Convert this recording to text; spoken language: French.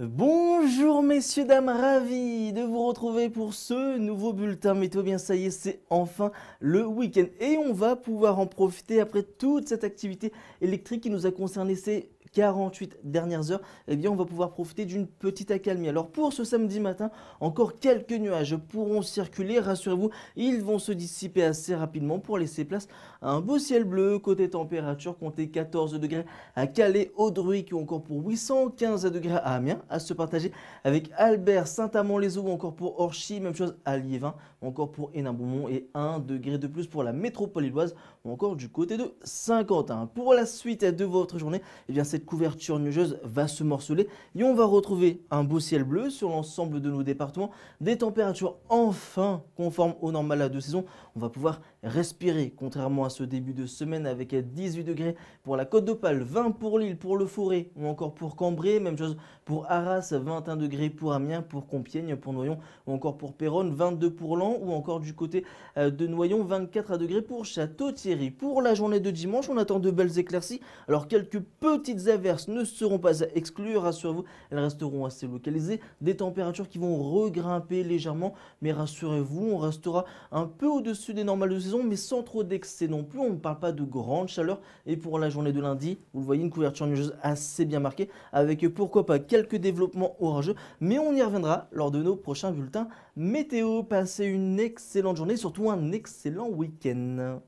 Bonjour messieurs, dames, ravi de vous retrouver pour ce nouveau bulletin météo. Bien ça y est, c'est enfin le week-end et on va pouvoir en profiter après toute cette activité électrique qui nous a concerné ces 48 dernières heures, eh bien on va pouvoir profiter d'une petite accalmie. Alors pour ce samedi matin, encore quelques nuages pourront circuler, rassurez-vous, ils vont se dissiper assez rapidement pour laisser place à un beau ciel bleu. Côté température, comptez 14 degrés à Calais, Audruy qui encore pour 815 degrés à Amiens, à se partager avec Albert, Saint-Amand-les-Eaux encore pour Orchy, même chose à Liévin, encore pour Hénin-Beaumont et 1 degré de plus pour la métropole illoise ou encore du côté de Saint-Quentin. Pour la suite de votre journée, eh bien cette couverture nuageuse va se morceler et on va retrouver un beau ciel bleu sur l'ensemble de nos départements, des températures enfin conformes au normal de saison, On va pouvoir respirer, contrairement à ce début de semaine avec 18 degrés pour la Côte d'Opale, 20 pour l'île, pour le Forêt ou encore pour Cambrai, même chose pour Arras, 21 degrés pour Amiens, pour Compiègne, pour Noyon ou encore pour Péronne, 22 pour Lens ou encore du côté euh, de Noyon, 24 degrés pour Château-Thierry. Pour la journée de dimanche, on attend de belles éclaircies, alors quelques petites ne seront pas à exclure, rassurez-vous, elles resteront assez localisées. Des températures qui vont regrimper légèrement, mais rassurez-vous, on restera un peu au-dessus des normales de saison, mais sans trop d'excès non plus. On ne parle pas de grande chaleur. Et pour la journée de lundi, vous le voyez, une couverture nuageuse assez bien marquée, avec pourquoi pas quelques développements orageux, mais on y reviendra lors de nos prochains bulletins météo. Passez une excellente journée, surtout un excellent week-end.